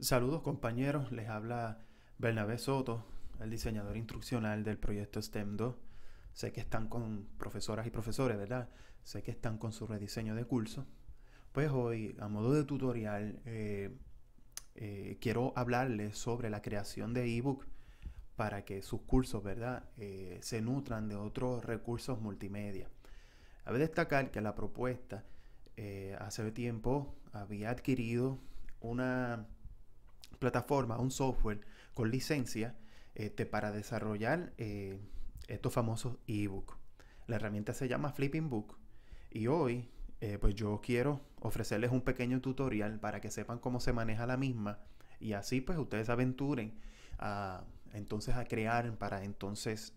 Saludos compañeros, les habla Bernabé Soto, el diseñador instruccional del proyecto STEM 2. Sé que están con profesoras y profesores, ¿verdad? Sé que están con su rediseño de curso. Pues hoy, a modo de tutorial, eh, eh, quiero hablarles sobre la creación de ebook para que sus cursos, ¿verdad?, eh, se nutran de otros recursos multimedia. A ver destacar que la propuesta hace tiempo había adquirido una plataforma, un software con licencia eh, para desarrollar eh, estos famosos ebooks. La herramienta se llama Flipping Book y hoy eh, pues yo quiero ofrecerles un pequeño tutorial para que sepan cómo se maneja la misma y así pues ustedes aventuren a entonces a crear para entonces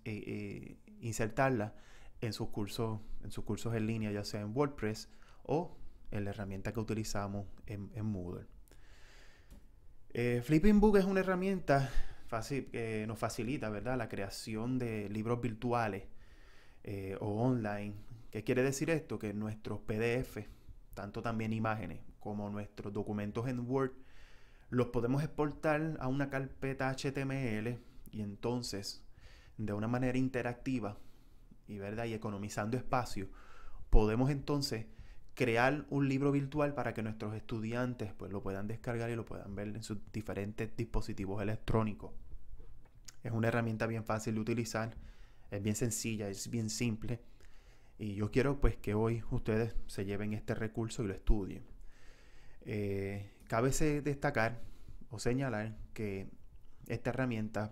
insertarla en sus cursos en sus cursos en línea ya sea en WordPress o en la herramienta que utilizamos en Moodle. Eh, Flipping Book es una herramienta fácil, que nos facilita ¿verdad? la creación de libros virtuales eh, o online. ¿Qué quiere decir esto? Que nuestros PDF, tanto también imágenes como nuestros documentos en Word, los podemos exportar a una carpeta HTML y entonces de una manera interactiva y, ¿verdad? y economizando espacio, podemos entonces crear un libro virtual para que nuestros estudiantes pues, lo puedan descargar y lo puedan ver en sus diferentes dispositivos electrónicos. Es una herramienta bien fácil de utilizar, es bien sencilla, es bien simple. Y yo quiero pues que hoy ustedes se lleven este recurso y lo estudien. Eh, cabe destacar o señalar que esta herramienta,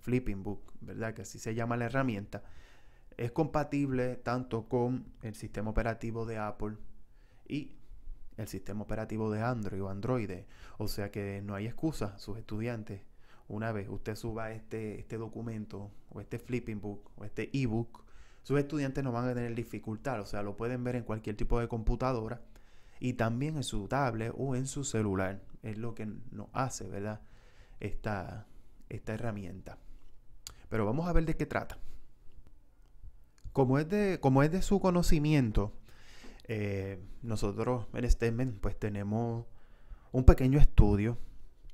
Flipping Book, ¿verdad? Que así se llama la herramienta, es compatible tanto con el sistema operativo de Apple y el sistema operativo de Android o Android. O sea que no hay excusa, sus estudiantes. Una vez usted suba este, este documento o este flipping book o este ebook, sus estudiantes no van a tener dificultad. O sea, lo pueden ver en cualquier tipo de computadora y también en su tablet o en su celular. Es lo que nos hace, ¿verdad? Esta, esta herramienta. Pero vamos a ver de qué trata. Como es de, como es de su conocimiento, eh, nosotros en STEM pues tenemos un pequeño estudio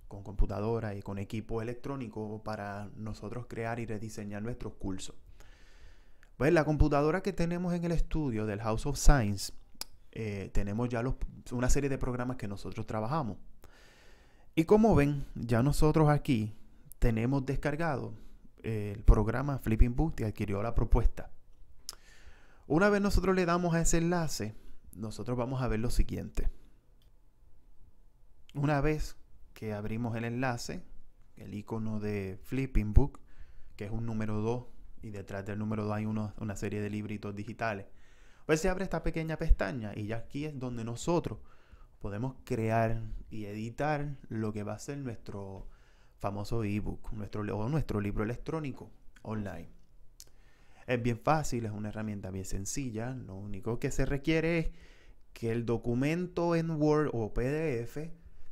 con computadora y con equipo electrónico para nosotros crear y rediseñar nuestros cursos. Pues la computadora que tenemos en el estudio del House of Science, eh, tenemos ya una serie de programas que nosotros trabajamos. Y como ven, ya nosotros aquí tenemos descargado el programa Flipping Boot y adquirió la propuesta. Una vez nosotros le damos a ese enlace, nosotros vamos a ver lo siguiente. Una vez que abrimos el enlace, el icono de Flipping Book, que es un número 2, y detrás del número 2 hay una serie de libritos digitales. Pues se abre esta pequeña pestaña y ya aquí es donde nosotros podemos crear y editar lo que va a ser nuestro famoso ebook, nuestro, o nuestro libro electrónico online. Es bien fácil, es una herramienta bien sencilla. Lo único que se requiere es que el documento en Word o PDF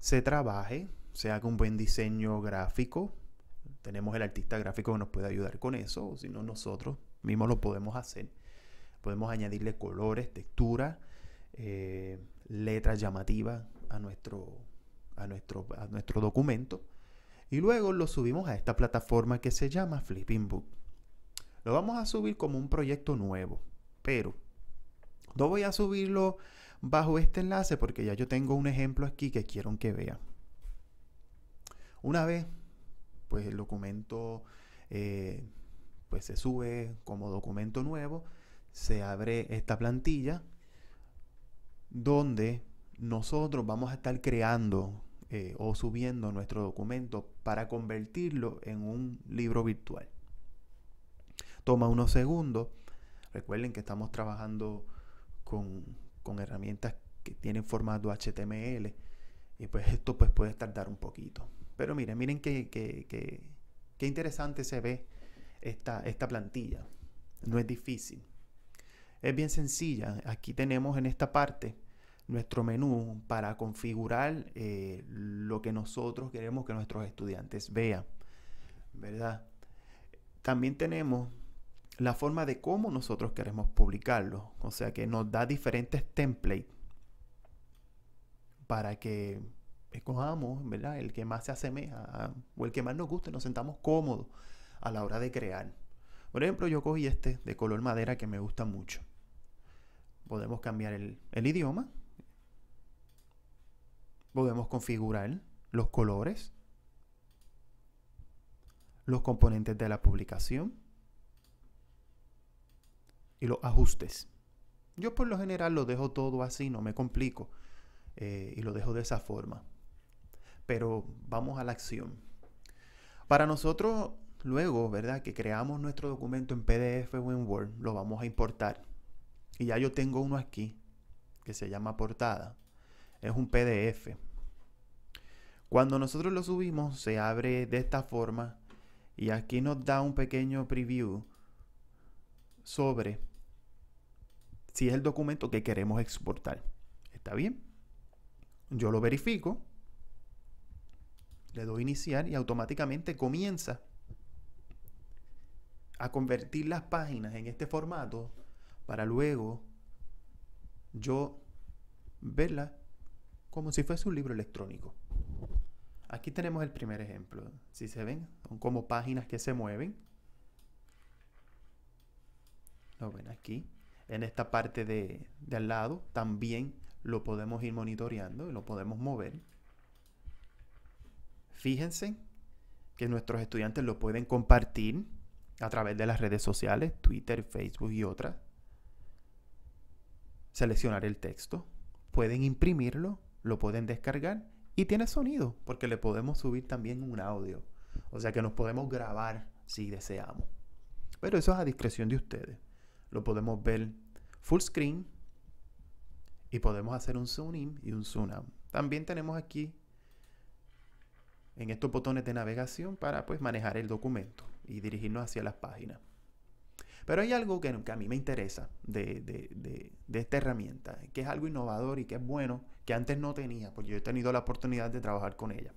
se trabaje, se haga un buen diseño gráfico. Tenemos el artista gráfico que nos puede ayudar con eso, o si no, nosotros mismos lo podemos hacer. Podemos añadirle colores, texturas eh, letras llamativas a nuestro, a, nuestro, a nuestro documento. Y luego lo subimos a esta plataforma que se llama Flipping Book. Lo vamos a subir como un proyecto nuevo, pero no voy a subirlo bajo este enlace porque ya yo tengo un ejemplo aquí que quiero que vean. Una vez, pues el documento eh, pues se sube como documento nuevo, se abre esta plantilla donde nosotros vamos a estar creando eh, o subiendo nuestro documento para convertirlo en un libro virtual toma unos segundos. Recuerden que estamos trabajando con, herramientas que tienen formato HTML y pues esto pues puede tardar un poquito. Pero miren, miren qué que, interesante se ve esta, esta plantilla. No es difícil. Es bien sencilla. Aquí tenemos en esta parte nuestro menú para configurar eh, lo que nosotros queremos que nuestros estudiantes vean. ¿Verdad? También tenemos la forma de cómo nosotros queremos publicarlo. O sea que nos da diferentes templates para que escojamos, El que más se asemeja o el que más nos guste, nos sentamos cómodos a la hora de crear. Por ejemplo, yo cogí este de color madera que me gusta mucho. Podemos cambiar el idioma. Podemos configurar los colores. Los componentes de la publicación y los ajustes. Yo por lo general lo dejo todo así, no me complico eh, y lo dejo de esa forma. Pero vamos a la acción. Para nosotros, luego, ¿verdad? Que creamos nuestro documento en PDF o en Word, lo vamos a importar. Y ya yo tengo uno aquí que se llama portada. Es un PDF. Cuando nosotros lo subimos, se abre de esta forma y aquí nos da un pequeño preview sobre si es el documento que queremos exportar. ¿Está bien? Yo lo verifico, le doy iniciar y automáticamente comienza a convertir las páginas en este formato para luego yo verlas como si fuese un libro electrónico. Aquí tenemos el primer ejemplo. Si se ven, son como páginas que se mueven. Lo ven aquí en esta parte de, al lado, también lo podemos ir monitoreando y lo podemos mover. Fíjense que nuestros estudiantes lo pueden compartir a través de las redes sociales, Twitter, Facebook y otras. Seleccionar el texto, pueden imprimirlo, lo pueden descargar y tiene sonido porque le podemos subir también un audio. O sea que nos podemos grabar si deseamos. Pero eso es a discreción de ustedes lo podemos ver full screen y podemos hacer un zoom in y un zoom out. También tenemos aquí en estos botones de navegación para pues manejar el documento y dirigirnos hacia las páginas. Pero hay algo que, a mí me interesa de, de, esta herramienta, que es algo innovador y que es bueno, que antes no tenía, porque yo he tenido la oportunidad de trabajar con ella.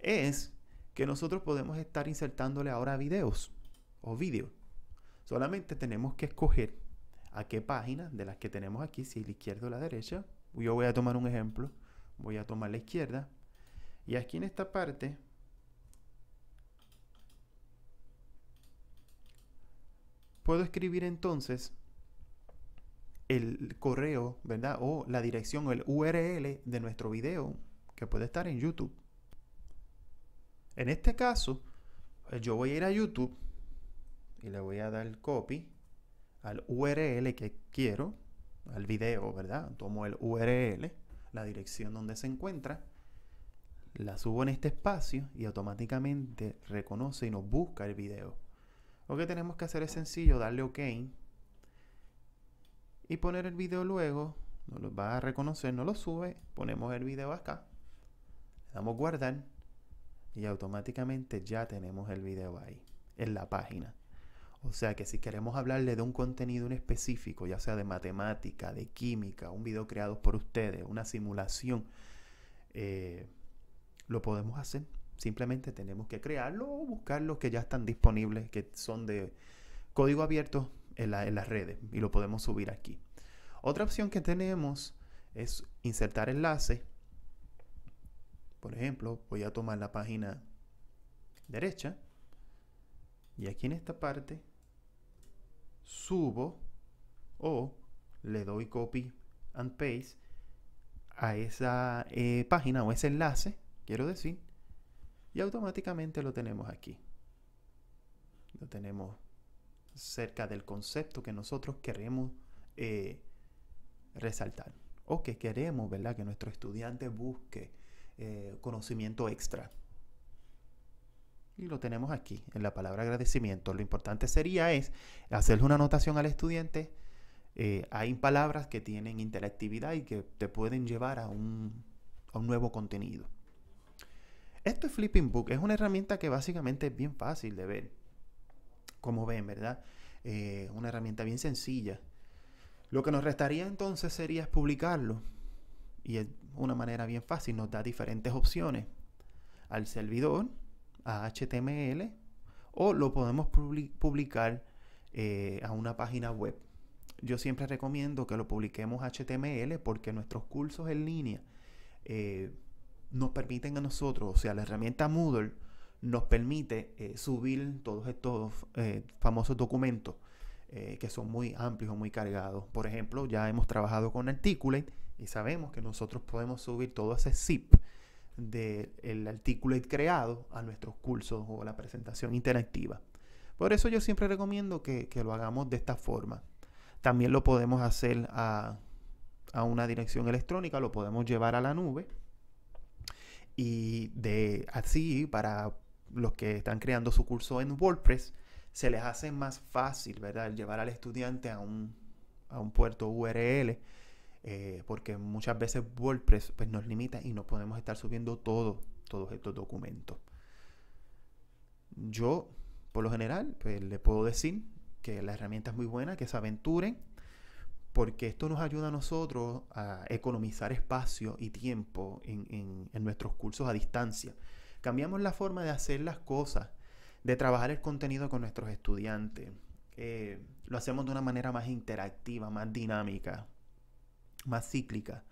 Es que nosotros podemos estar insertándole ahora videos o vídeos Solamente tenemos que escoger a qué página de las que tenemos aquí, si la izquierda o la derecha. Yo voy a tomar un ejemplo. Voy a tomar la izquierda. Y aquí en esta parte puedo escribir entonces el correo, ¿verdad? O la dirección o el URL de nuestro video que puede estar en YouTube. En este caso, yo voy a ir a YouTube y le voy a dar copy al URL que quiero, al video, ¿verdad? Tomo el URL, la dirección donde se encuentra, la subo en este espacio y automáticamente reconoce y nos busca el video. Lo que tenemos que hacer es sencillo, darle OK y poner el video luego. Nos lo va a reconocer, no lo sube, ponemos el video acá, le damos guardar y automáticamente ya tenemos el video ahí, en la página. O sea que si queremos hablarle de un contenido en específico, ya sea de matemática, de química, un video creado por ustedes, una simulación, eh, lo podemos hacer. Simplemente tenemos que crearlo o buscar los que ya están disponibles, que son de código abierto en, en las redes y lo podemos subir aquí. Otra opción que tenemos es insertar enlaces. Por ejemplo, voy a tomar la página derecha y aquí en esta parte subo o le doy copy and paste a esa eh, página o ese enlace, quiero decir, y automáticamente lo tenemos aquí. Lo tenemos cerca del concepto que nosotros queremos eh, resaltar o que queremos, ¿verdad? Que nuestro estudiante busque eh, conocimiento extra. Y lo tenemos aquí, en la palabra agradecimiento. Lo importante sería es hacerle una anotación al estudiante. Eh, hay palabras que tienen interactividad y que te pueden llevar a un, nuevo contenido. Esto es Flipping Book. Es una herramienta que básicamente es bien fácil de ver. Como ven, ¿verdad? Eh, una herramienta bien sencilla. Lo que nos restaría entonces sería publicarlo. Y es una manera bien fácil. Nos da diferentes opciones al servidor a HTML o lo podemos publicar eh, a una página web. Yo siempre recomiendo que lo publiquemos HTML porque nuestros cursos en línea eh, nos permiten a nosotros, o sea, la herramienta Moodle nos permite eh, subir todos estos famosos documentos que son muy amplios, o muy cargados. Por ejemplo, ya hemos trabajado con Articulate y sabemos que nosotros podemos subir todo ese zip del el artículo creado a nuestros cursos o la presentación interactiva. Por eso yo siempre recomiendo que, que lo hagamos de esta forma. También lo podemos hacer a, a, una dirección electrónica, lo podemos llevar a la nube. Y de así, para los que están creando su curso en WordPress, se les hace más fácil, ¿verdad?, llevar al estudiante a un, a un puerto URL eh, porque muchas veces WordPress pues, nos limita y no podemos estar subiendo todos estos documentos. Yo, por lo general, pues, le puedo decir que la herramienta es muy buena, que se aventuren, porque esto nos ayuda a nosotros a economizar espacio y tiempo en, nuestros cursos a distancia. Cambiamos la forma de hacer las cosas, de trabajar el contenido con nuestros estudiantes. Eh, lo hacemos de una manera más interactiva, más dinámica, más cíclica.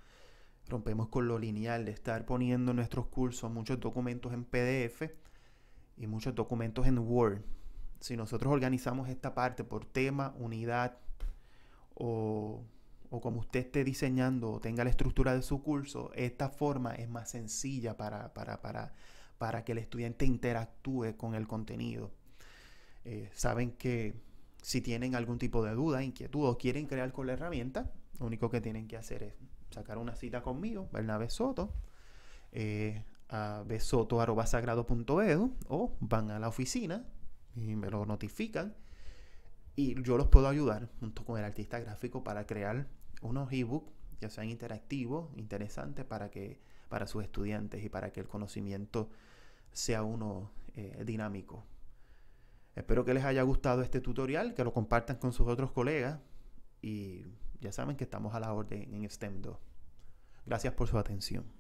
Rompemos con lo lineal de estar poniendo nuestros cursos muchos documentos en PDF y muchos documentos en Word. Si nosotros organizamos esta parte por tema, unidad o, como usted esté diseñando o tenga la estructura de su curso, esta forma es más sencilla para, para, que el estudiante interactúe con el contenido. Eh, saben que si tienen algún tipo de duda, inquietud o quieren crear con la herramienta, lo único que tienen que hacer es sacar una cita conmigo, Bernabé Soto, eh, a besoto.sagrado.edu o van a la oficina y me lo notifican y yo los puedo ayudar junto con el artista gráfico para crear unos ebooks ya sean interactivos, interesantes para que para sus estudiantes y para que el conocimiento sea uno eh, dinámico. Espero que les haya gustado este tutorial, que lo compartan con sus otros colegas y ya saben que estamos a la orden en STEM 2. Gracias por su atención.